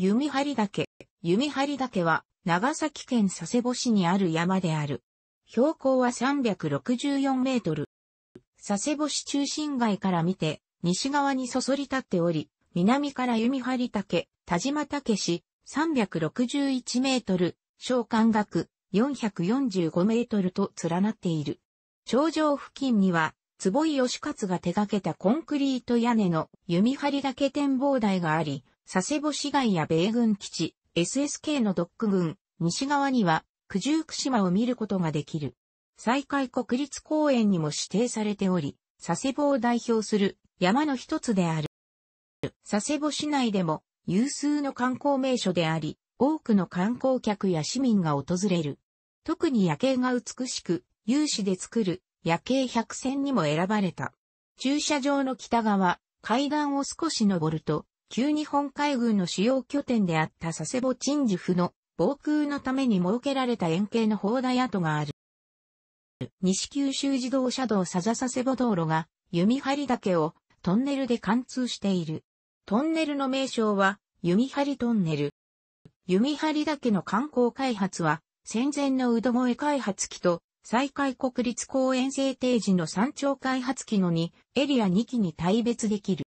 弓張岳。弓張岳は、長崎県佐世保市にある山である。標高は364メートル。佐世保市中心街から見て、西側にそそり立っており、南から弓張岳、田島岳市、361メートル、小間岳、445メートルと連なっている。頂上付近には、坪井義勝が手掛けたコンクリート屋根の弓張岳展望台があり、佐世保市街や米軍基地、SSK のドック軍、西側には九十九島を見ることができる。西海国立公園にも指定されており、佐世保を代表する山の一つである。佐世保市内でも有数の観光名所であり、多くの観光客や市民が訪れる。特に夜景が美しく、有志で作る夜景百選にも選ばれた。駐車場の北側、階段を少し登ると、旧日本海軍の主要拠点であった佐世保鎮守府の防空のために設けられた円形の砲台跡がある。西九州自動車道佐々佐世保道路が弓張岳をトンネルで貫通している。トンネルの名称は弓張トンネル。弓張岳の観光開発は戦前のうどもえ開発期と西海国立公園制定時の山頂開発期の2エリア2期に大別できる。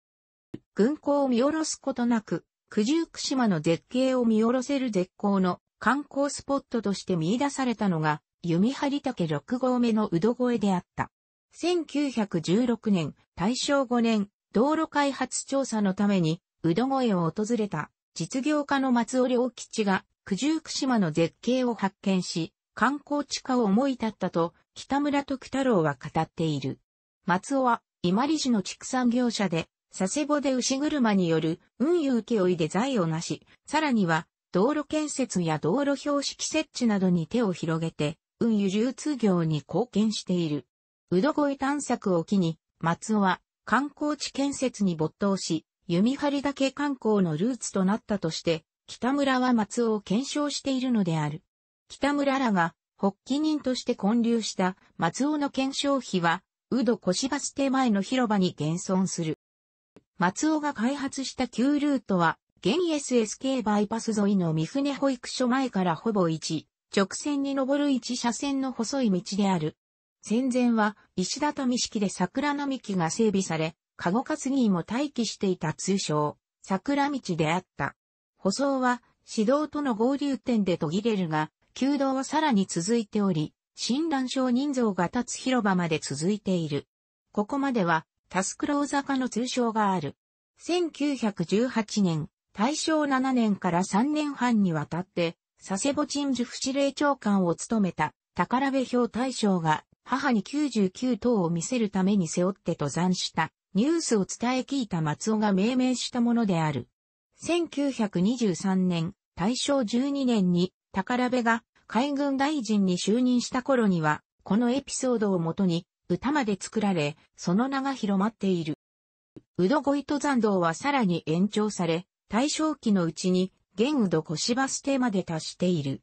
軍港を見下ろすことなく、九十九島の絶景を見下ろせる絶好の観光スポットとして見出されたのが、弓張竹六号目のうど越えであった。1916年、大正5年、道路開発調査のために、うど越えを訪れた、実業家の松尾良吉が、九十九島の絶景を発見し、観光地化を思い立ったと、北村徳太郎は語っている。松尾は、伊万里市の畜産業者で、佐世保で牛車による運輸請負で財をなし、さらには道路建設や道路標識設置などに手を広げて、運輸流通業に貢献している。うどごい探索を機に、松尾は観光地建設に没頭し、弓張りだけ観光のルーツとなったとして、北村は松尾を検証しているのである。北村らが、発起人として建立した松尾の検証費は、うど越バス手前の広場に現存する。松尾が開発した旧ルートは、現 SSK バイパス沿いの三船保育所前からほぼ1、直線に上る1車線の細い道である。戦前は石畳式で桜並木が整備され、カゴ担ぎも待機していた通称、桜道であった。舗装は、市道との合流点で途切れるが、旧道はさらに続いており、新鸞商人像が立つ広場まで続いている。ここまでは、タスクロー坂の通称がある。1918年、大正7年から3年半にわたって、佐世保鎮守府司令長官を務めた宝部表大将が母に99等を見せるために背負って登山したニュースを伝え聞いた松尾が命名したものである。1923年、大正12年に宝部が海軍大臣に就任した頃には、このエピソードをもとに歌まで作られ、その名が広まっている。うどごい登山道はさらに延長され、大正期のうちに、現うど小芝捨てまで達している。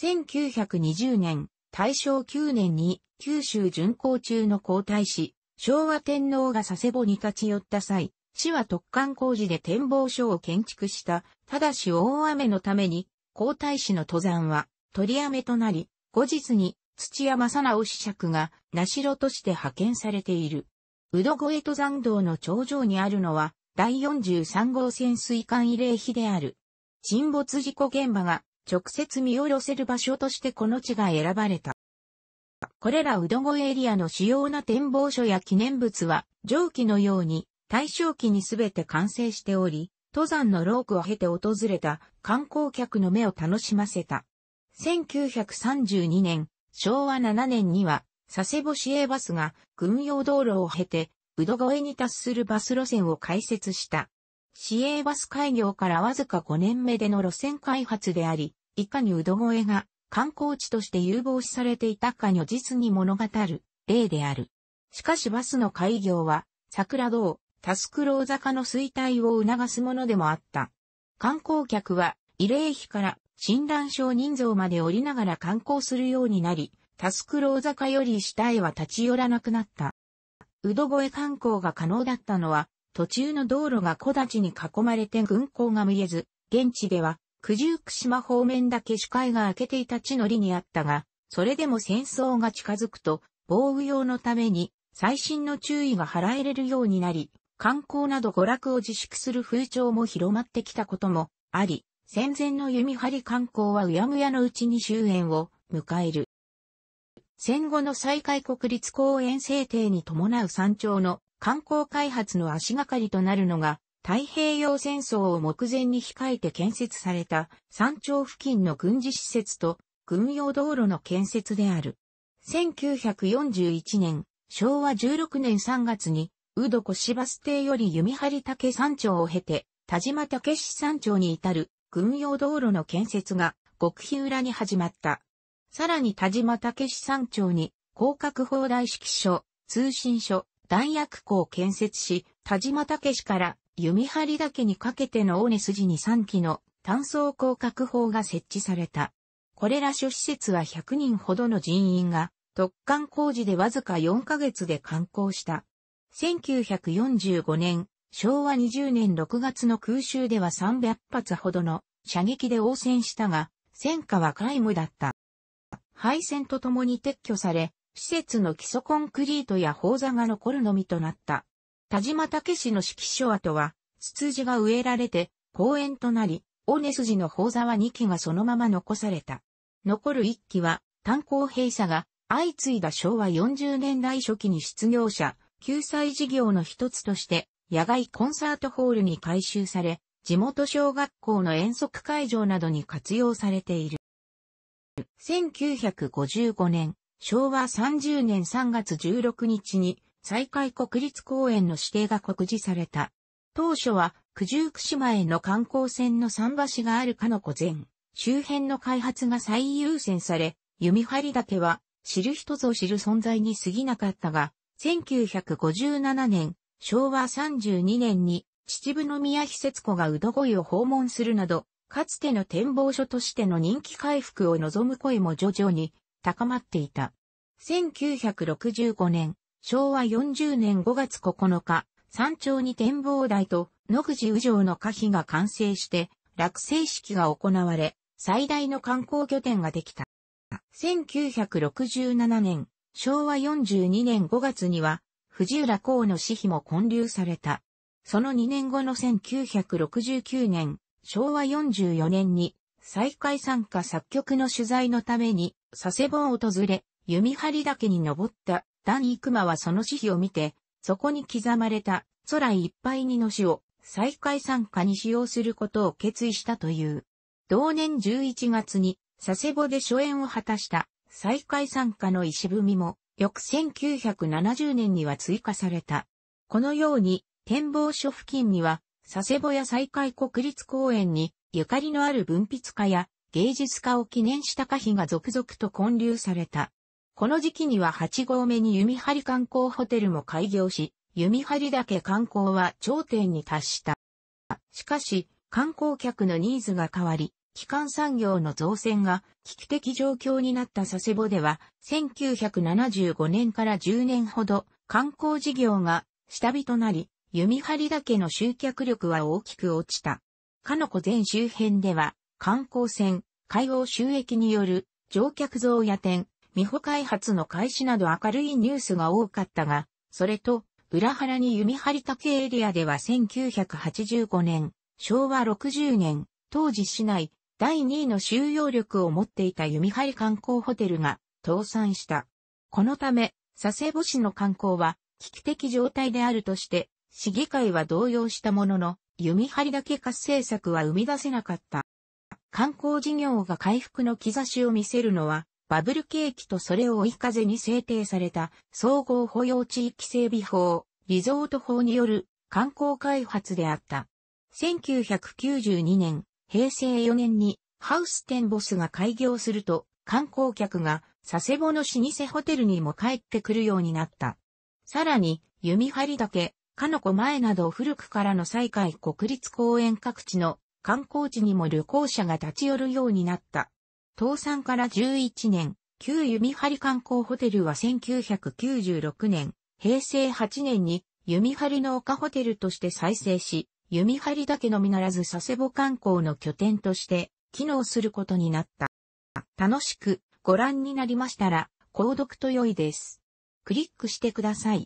1920年、大正9年に、九州巡行中の皇太子、昭和天皇が佐世保に立ち寄った際、市は特貫工事で展望所を建築した、ただし大雨のために、皇太子の登山は取りやめとなり、後日に土屋正直子爵が、名城として派遣されている。うど越登山道の頂上にあるのは、第43号潜水艦慰霊碑である。沈没事故現場が直接見下ろせる場所としてこの地が選ばれた。これらうど越エリアの主要な展望所や記念物は、上記のように、大正期にすべて完成しており、登山のロークを経て訪れた観光客の目を楽しませた。1932年、昭和7年には、佐世保市営バスが軍用道路を経て、宇戸越えに達するバス路線を開設した。市営バス開業からわずか5年目での路線開発であり、いかに宇戸越えが観光地として有望視されていたか如実に物語る例である。しかしバスの開業は、桜堂、タスクロー坂の衰退を促すものでもあった。観光客は、慰霊碑から診断症人像まで降りながら観光するようになり、タスクロー坂より下へは立ち寄らなくなった。うど越え観光が可能だったのは、途中の道路が小立ちに囲まれて軍港が見えず、現地では、九十九島方面だけ視界が明けていた地の利にあったが、それでも戦争が近づくと、防雨用のために、最新の注意が払えれるようになり、観光など娯楽を自粛する風潮も広まってきたこともあり、戦前の弓張り観光はうやむやのうちに終焉を迎える。戦後の再開国立公園制定に伴う山頂の観光開発の足がかりとなるのが、太平洋戦争を目前に控えて建設された山頂付近の軍事施設と軍用道路の建設である。1941年、昭和16年3月に、うどこしバス停より弓張竹山頂を経て、田島竹市山頂に至る軍用道路の建設が極秘裏に始まった。さらに田島武山町に広角砲台指揮所、通信所、弾薬庫を建設し、田島武から弓張岳にかけての大根筋に3機の単装広角砲が設置された。これら諸施設は100人ほどの人員が突貫工事でわずか4ヶ月で完工した。1945年、昭和20年6月の空襲では300発ほどの射撃で応戦したが、戦火は皆無だった。敗戦とともに撤去され、施設の基礎コンクリートや砲座が残るのみとなった。田島武氏の指揮所跡は、筒子が植えられて公園となり、尾根筋の砲座は2基がそのまま残された。残る1基は、炭鉱閉鎖が相次いだ昭和40年代初期に失業者、救済事業の一つとして野外コンサートホールに改修され、地元小学校の遠足会場などに活用されている。1955年、昭和30年3月16日に、再開国立公園の指定が告示された。当初は、九十九島への観光船の桟橋があるかの古前、周辺の開発が最優先され、弓張りだけは、知る人ぞ知る存在に過ぎなかったが、1957年、昭和32年に秩父宮妃節子がうどごいを訪問するなど、かつての展望所としての人気回復を望む声も徐々に高まっていた。1965年、昭和40年5月9日、山頂に展望台と野口宇城の可否が完成して、落成式が行われ、最大の観光拠点ができた。1967年、昭和42年5月には、藤浦公の死費も混流された。その2年後の1969年、昭和44年に、再開参加作曲の取材のために、佐世保を訪れ、弓張岳に登った段生熊はその詩碑を見て、そこに刻まれた空いっぱいにの詩を再開参加に使用することを決意したという。同年11月に佐世保で初演を果たした再開参加の石踏みも翌1970年には追加された。このように、展望所付近には、佐世保や西海国立公園に、ゆかりのある文筆家や芸術家を記念した歌碑が続々と建立された。この時期には8号目に弓張観光ホテルも開業し、弓張岳観光は頂点に達した。しかし、観光客のニーズが変わり、基幹産業の造船が危機的状況になった佐世保では、1975年から10年ほど観光事業が下火となり、弓張岳の集客力は大きく落ちた。かの子。全周辺では、観光船、海洋収益による乗客増や店、美穂開発の開始など明るいニュースが多かったが、それと、裏腹に弓張岳エリアでは1985年、昭和60年、当時市内、第2位の収容力を持っていた弓張観光ホテルが倒産した。このため、佐世保市の観光は危機的状態であるとして、市議会は動揺したものの、弓張だけ活性策は生み出せなかった。観光事業が回復の兆しを見せるのは、バブル景気とそれを追い風に制定された総合保養地域整備法、リゾート法による観光開発であった。1992年、平成4年にハウステンボスが開業すると、観光客が佐世保の老舗ホテルにも帰ってくるようになった。さらに、弓張岳、かのこ前など古くからの再開国立公園各地の観光地にも旅行者が立ち寄るようになった。倒産から11年、旧弓張観光ホテルは1996年、平成8年に弓張の丘ホテルとして再生し、弓張だけのみならず佐世保観光の拠点として機能することになった。楽しくご覧になりましたら、購読と良いです。クリックしてください。